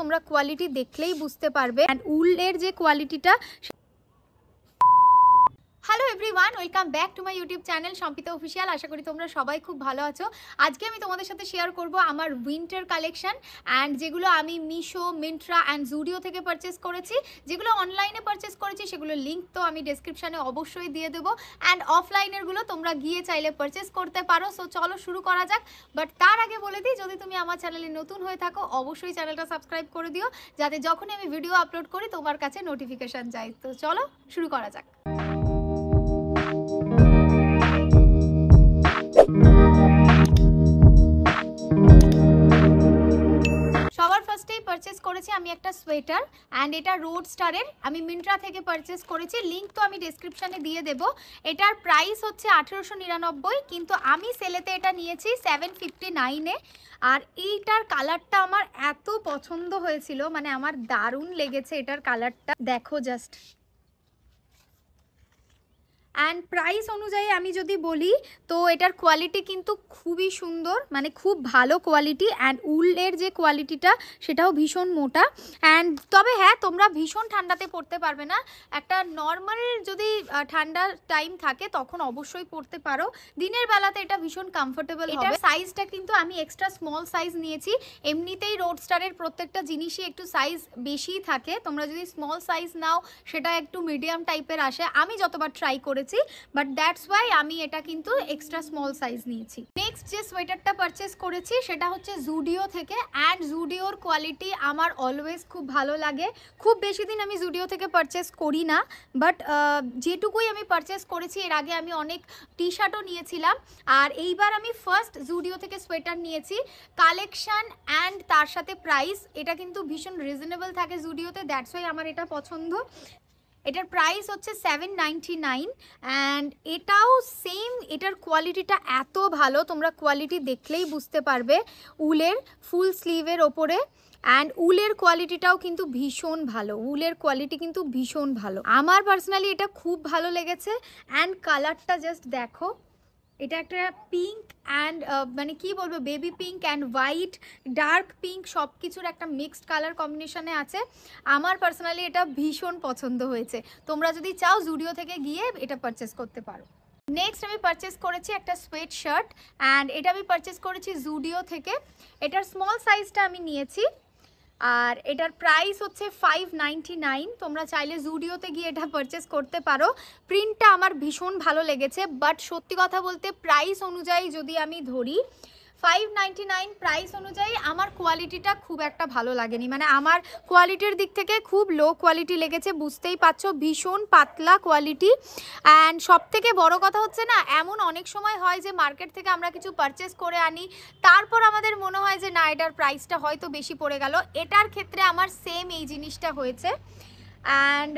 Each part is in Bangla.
তোমরা কোয়ালিটি দেখলেই বুঝতে পারবে অ্যান্ড উলের যে কোয়ালিটিটা hello everyone welcome back to my YouTube channel Sampita official আশা করি তোমরা সবাই খুব ভালো আছো আজকে আমি তোমাদের সাথে শেয়ার করব আমার উইন্টার কালেকশন অ্যান্ড যেগুলো আমি মিশো মিন্ট্রা অ্যান্ড জুডিও থেকে পারচেস করেছি যেগুলো অনলাইনে পারচেস করেছি সেগুলো লিঙ্ক তো আমি ডিসক্রিপশানে অবশ্যই দিয়ে দেবো অ্যান্ড অফলাইনেরগুলো তোমরা গিয়ে চাইলে পারচেস করতে পারো সো চলো শুরু করা যাক বাট তার আগে বলে দিই যদি তুমি আমার চ্যানেলে নতুন হয়ে থাকো অবশ্যই চ্যানেলটা সাবস্ক্রাইব করে দিও যাতে যখনই আমি ভিডিও আপলোড করি তোমার কাছে নোটিফিকেশান যায় তো চলো শুরু করা যাক একটা সোয়েটার অ্যান্ড এটা রোড স্টারের আমি মিন্ট্রা থেকে পারচেস করেছি লিঙ্ক তো আমি ডিসক্রিপশানে দিয়ে দেব এটার প্রাইস হচ্ছে আঠেরোশো নিরানব্বই কিন্তু আমি সেলেতে এটা নিয়েছি সেভেন ফিফটি নাইনে আর এইটার কালারটা আমার এত পছন্দ হয়েছিল মানে আমার দারুণ লেগেছে এটার কালারটা দেখো জাস্ট অ্যান্ড প্রাইস অনুযায়ী আমি যদি বলি তো এটার কোয়ালিটি কিন্তু খুবই সুন্দর মানে খুব ভালো কোয়ালিটি অ্যান্ড উলের যে কোয়ালিটিটা সেটাও ভীষণ মোটা অ্যান্ড তবে হ্যাঁ তোমরা ভীষণ ঠান্ডাতে পড়তে পারবে না একটা নর্মাল যদি ঠান্ডা টাইম থাকে তখন অবশ্যই পড়তে পারো দিনের বেলাতে এটা ভীষণ কমফোর্টেবল এটার সাইজটা কিন্তু আমি এক্সট্রা স্মল সাইজ নিয়েছি এমনিতেই রোড স্টারের প্রত্যেকটা জিনিসই একটু সাইজ বেশি থাকে তোমরা যদি স্মল সাইজ নাও সেটা একটু মিডিয়াম টাইপের আসে আমি যতবার ট্রাই করেছি করেছি বাট দ্যাটস ওয়াই আমি এটা কিন্তু এক্সট্রা স্মল সাইজ নিয়েছি নেক্সট যে সোয়েটারটা পারচেস করেছি সেটা হচ্ছে জুডিও থেকে অ্যান্ড জুডিওর কোয়ালিটি আমার অলওয়েজ খুব ভালো লাগে খুব বেশি দিন আমি জুডিও থেকে পারচেস করি না বাট যেটুকুই আমি পারচেস করেছি এর আগে আমি অনেক টি শার্টও নিয়েছিলাম আর এইবার আমি ফার্স্ট জুডিও থেকে সোয়েটার নিয়েছি কালেকশান অ্যান্ড তার সাথে প্রাইস এটা কিন্তু ভীষণ রিজনেবল থাকে জুডিওতে দ্যাটস ওয়াই আমার এটা পছন্দ এটার প্রাইস হচ্ছে সেভেন নাইনটি নাইন অ্যান্ড এটাও সেম এটার কোয়ালিটিটা এত ভালো তোমরা কোয়ালিটি দেখলেই বুঝতে পারবে উলের ফুল স্লিভের ওপরে অ্যান্ড উলের কোয়ালিটিটাও কিন্তু ভীষণ ভালো উলের কোয়ালিটি কিন্তু ভীষণ ভালো আমার পার্সোনালি এটা খুব ভালো লেগেছে অ্যান্ড কালারটা জাস্ট দেখো এটা একটা পিঙ্ক অ্যান্ড uh, মানে কি বলবো baby pink and white dark pink সব কিছুর একটা মিক্সড কালার কম্বিনেশনে আছে আমার পার্সোনালি এটা ভীষণ পছন্দ হয়েছে তোমরা যদি চাও জুডিও থেকে গিয়ে এটা পারচেস করতে পারো নেক্সট আমি পারচেস করেছি একটা সোয়েট শার্ট অ্যান্ড এটা আমি পারচেস করেছি জুডিও থেকে এটার স্মল সাইজটা আমি নিয়েছি আর এটার প্রাইস হচ্ছে ফাইভ তোমরা চাইলে জুডিওতে গিয়ে এটা পারচেস করতে পারো প্রিন্টটা আমার ভীষণ ভালো লেগেছে বাট সত্যি কথা বলতে প্রাইস অনুযায়ী যদি আমি ধরি ফাইভ নাইন প্রাইস অনুযায়ী আমার কোয়ালিটিটা খুব একটা ভালো লাগেনি মানে আমার কোয়ালিটির দিক থেকে খুব লো কোয়ালিটি লেগেছে বুঝতেই পারছো ভীষণ পাতলা কোয়ালিটি অ্যান্ড সব থেকে বড় কথা হচ্ছে না এমন অনেক সময় হয় যে মার্কেট থেকে আমরা কিছু পারচেস করে আনি তারপর আমাদের মনে হয় যে না এটার প্রাইসটা হয়তো বেশি পড়ে গেল এটার ক্ষেত্রে আমার সেম এই জিনিসটা হয়েছে অ্যান্ড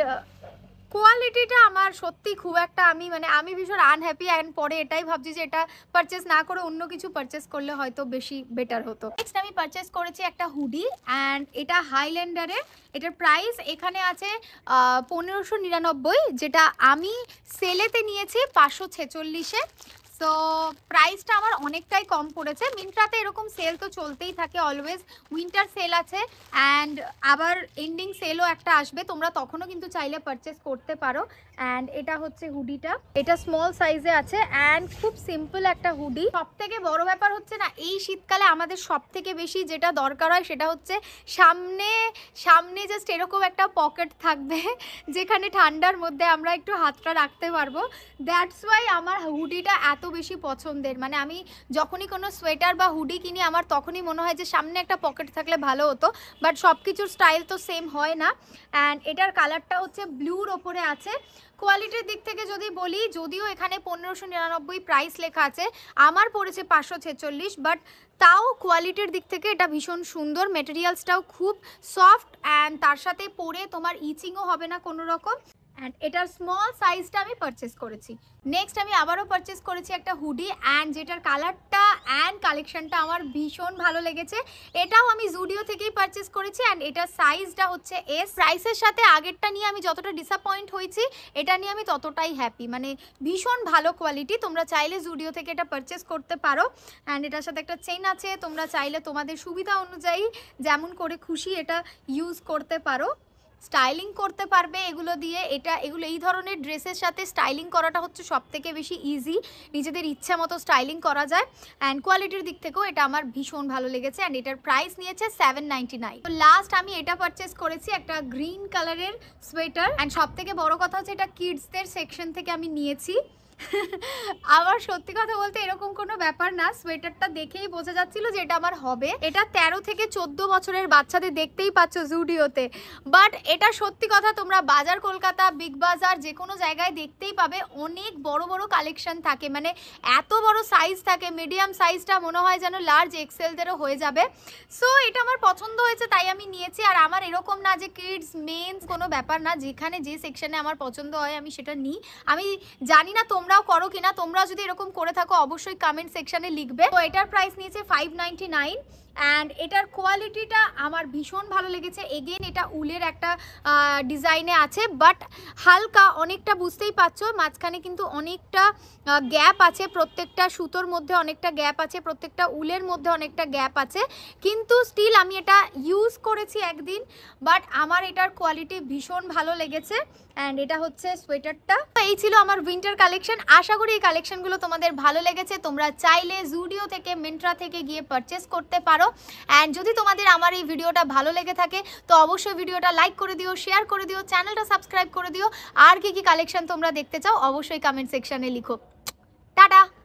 কোয়ালিটিটা আমার সত্যি খুব একটা আমি মানে আমি ভীষণ আনহ্যাপি অ্যান্ড পরে এটাই ভাবছি যে এটা পারচেস না করে অন্য কিছু পারচেস করলে হয়তো বেশি বেটার হতো নেক্সট আমি পারচেস করেছি একটা হুডি অ্যান্ড এটা হাইল্যান্ডারের এটার প্রাইস এখানে আছে পনেরোশো নিরানব্বই যেটা আমি সেলেতে নিয়েছি পাঁচশো ছেচল্লিশে সো প্রাইসটা আমার অনেকটাই কম পড়েছে মিন্ট্রাতে এরকম সেল তো চলতেই থাকে অলওয়েজ উইন্টার সেল আছে অ্যান্ড আবার এন্ডিং সেলও একটা আসবে তোমরা তখনও কিন্তু চাইলে পারচেস করতে পারো অ্যান্ড এটা হচ্ছে হুডিটা এটা স্মল সাইজে আছে অ্যান্ড খুব সিম্পল একটা হুডি সব থেকে বড় ব্যাপার হচ্ছে না এই শীতকালে আমাদের সব থেকে বেশি যেটা দরকার হয় সেটা হচ্ছে সামনে সামনে জাস্ট এরকম একটা পকেট থাকবে যেখানে ঠান্ডার মধ্যে আমরা একটু হাতটা রাখতে পারবো দ্যাটস ওয়াই আমার হুডিটা এত বেশি পছন্দের মানে আমি যখনই কোনো সোয়েটার বা হুডি কিনি আমার তখনই মনে হয় যে সামনে একটা পকেট থাকলে ভালো হতো বাট সব কিছুর স্টাইল তো সেম হয় না অ্যান্ড এটার কালারটা হচ্ছে ব্লুর ওপরে আছে কোয়ালিটির দিক থেকে যদি বলি যদিও এখানে পনেরোশো নিরানব্বই প্রাইস লেখা আছে আমার পড়েছে পাঁচশো ছেচল্লিশ বাট তাও কোয়ালিটির দিক থেকে এটা ভীষণ সুন্দর মেটেরিয়ালসটাও খুব সফট অ্যান্ড তার সাথে পরে তোমার ইচিংও হবে না কোনো রকম অ্যান্ড এটার স্মল সাইজটা আমি পারচেস করেছি নেক্সট আমি আবারও পারচেস করেছি একটা হুডি অ্যান্ড যেটার কালারটা অ্যান্ড কালেকশনটা আমার ভীষণ ভালো লেগেছে এটাও আমি জুডিও থেকেই পারচেস করেছি অ্যান্ড এটার সাইজটা হচ্ছে এস প্রাইসের সাথে আগেরটা নিয়ে আমি যতটা ডিসঅ্যাপয়েন্ট হয়েছি এটা নিয়ে আমি ততটাই হ্যাপি মানে ভীষণ ভালো কোয়ালিটি তোমরা চাইলে জুডিও থেকে এটা পারচেস করতে পারো অ্যান্ড এটার সাথে একটা চেন আছে তোমরা চাইলে তোমাদের সুবিধা অনুযায়ী যেমন করে খুশি এটা ইউজ করতে পারো স্টাইলিং করতে পারবে এগুলো দিয়ে এটা এগুলো এই ধরনের ড্রেসের সাথে স্টাইলিং করাটা হচ্ছে সব থেকে বেশি ইজি নিজেদের ইচ্ছা মতো স্টাইলিং করা যায় অ্যান্ড কোয়ালিটির দিক থেকেও এটা আমার ভীষণ ভালো লেগেছে অ্যান্ড এটার প্রাইস নিয়েছে সেভেন নাইনটি নাইন তো লাস্ট আমি এটা পারচেস করেছি একটা গ্রিন কালারের সোয়েটার অ্যান্ড সব থেকে বড় কথা হচ্ছে এটা কিডসদের সেকশন থেকে আমি নিয়েছি আমার সত্যি কথা বলতে এরকম কোনো ব্যাপার না সোয়েটারটা দেখেই বোঝা যাচ্ছিল যে এটা আমার হবে এটা ১৩ থেকে ১৪ বছরের বাচ্চাদের দেখতেই পাচ্ছ জুডিওতে বাট এটা সত্যি কথা তোমরা বাজার কলকাতা বিগ বাজার যে কোনো জায়গায় দেখতেই পাবে অনেক বড় বড় কালেকশন থাকে মানে এত বড় সাইজ থাকে মিডিয়াম সাইজটা মনে হয় যেন লার্জ এক্সেলদেরও হয়ে যাবে সো এটা আমার পছন্দ হয়েছে তাই আমি নিয়েছি আর আমার এরকম না যে কিডস মেন্স কোনো ব্যাপার না যেখানে যে সেকশনে আমার পছন্দ হয় আমি সেটা নিই আমি জানি না তোমরা তোমরাও করো কিনা তোমরা যদি এরকম করে থাকো অবশ্যই কমেন্ট সেকশানে লিখবে তো এটার প্রাইস নিয়েছে ফাইভ নাইন অ্যান্ড এটার কোয়ালিটিটা আমার ভীষণ ভালো লেগেছে এগেন এটা উলের একটা ডিজাইনে আছে বাট হালকা অনেকটা বুঝতেই পারছো মাঝখানে কিন্তু অনেকটা গ্যাপ আছে প্রত্যেকটা সুতোর মধ্যে অনেকটা গ্যাপ আছে প্রত্যেকটা উলের মধ্যে অনেকটা গ্যাপ আছে কিন্তু স্টিল আমি এটা ইউজ করেছি একদিন বাট আমার এটার কোয়ালিটি ভীষণ ভালো লেগেছে অ্যান্ড এটা হচ্ছে সোয়েটারটা এই ছিল আমার উইন্টার কালেকশন কালেকশন আশা করি এই কালেকশনগুলো তোমাদের ভালো লেগেছে তোমরা চাইলে জুডিও থেকে মিন্ট্রা থেকে গিয়ে পারচেস করতে পারো অ্যান্ড যদি তোমাদের আমার এই ভিডিওটা ভালো লেগে থাকে তো অবশ্যই ভিডিওটা লাইক করে দিও শেয়ার করে দিও চ্যানেলটা সাবস্ক্রাইব করে দিও আর কি কি কালেকশন তোমরা দেখতে চাও অবশ্যই কমেন্ট সেকশানে লিখো টাটা